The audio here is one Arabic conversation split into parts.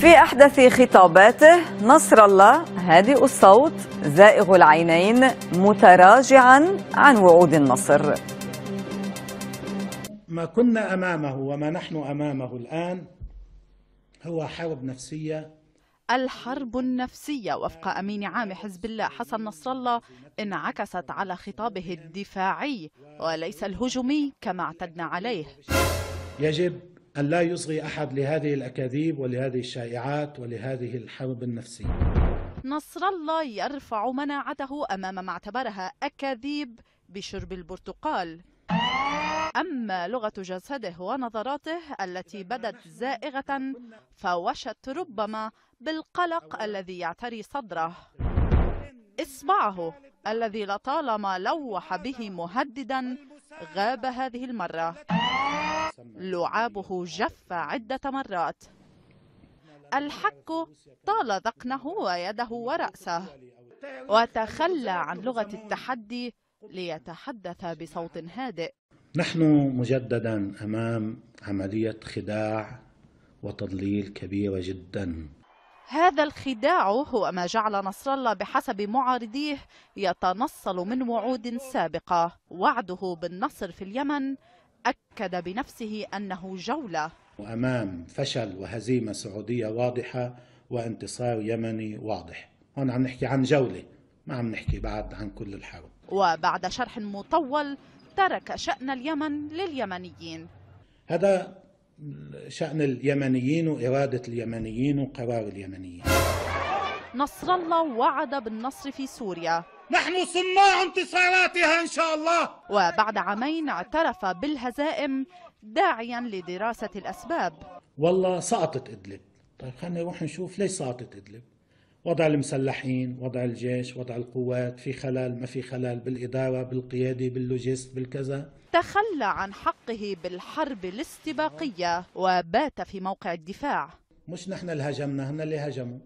في أحدث خطاباته نصر الله هادئ الصوت زائغ العينين متراجعا عن وعود النصر ما كنا أمامه وما نحن أمامه الآن هو حرب نفسية الحرب النفسية وفق أمين عام حزب الله حسن نصر الله انعكست على خطابه الدفاعي وليس الهجومي كما اعتدنا عليه يجب أن لا يصغي أحد لهذه الأكاذيب ولهذه الشائعات ولهذه الحرب النفسية نصر الله يرفع مناعته أمام ما اعتبرها أكاذيب بشرب البرتقال أما لغة جسده ونظراته التي بدت زائغة فوشت ربما بالقلق الذي يعتري صدره إصبعه الذي لطالما لوح به مهددا غاب هذه المرة لعابه جف عدة مرات الحك طال ذقنه ويده ورأسه وتخلى عن لغة التحدي ليتحدث بصوت هادئ نحن مجددا أمام عملية خداع وتضليل كبيرة جدا هذا الخداع هو ما جعل نصر الله بحسب معارضيه يتنصل من وعود سابقة وعده بالنصر في اليمن أكد بنفسه أنه جولة أمام فشل وهزيمة سعودية واضحة وانتصار يمني واضح هون عم نحكي عن جولة ما عم نحكي بعد عن كل الحرب وبعد شرح مطول ترك شأن اليمن لليمنيين هذا شأن اليمنيين وإرادة اليمنيين وقرار اليمنيين نصر الله وعد بالنصر في سوريا نحن صناع انتصاراتها إن شاء الله وبعد عامين اعترف بالهزائم داعيا لدراسة الأسباب والله سقطت إدلب طيب خلينا نروح نشوف ليش سقطت إدلب وضع المسلحين وضع الجيش وضع القوات في خلل ما في خلل بالإدارة بالقيادة باللوجيست بالكذا تخلى عن حقه بالحرب الاستباقية وبات في موقع الدفاع مش نحن اللي هجمنا هن اللي هجموا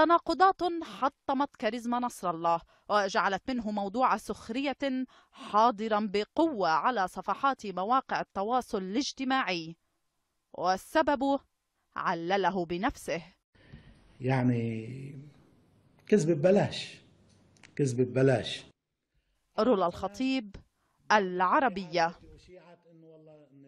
تناقضات حطمت كاريزما نصر الله وجعلت منه موضوع سخرية حاضرا بقوة على صفحات مواقع التواصل الاجتماعي والسبب علله بنفسه يعني كذب ببلاش كذب ببلاش رولا الخطيب العربية يعني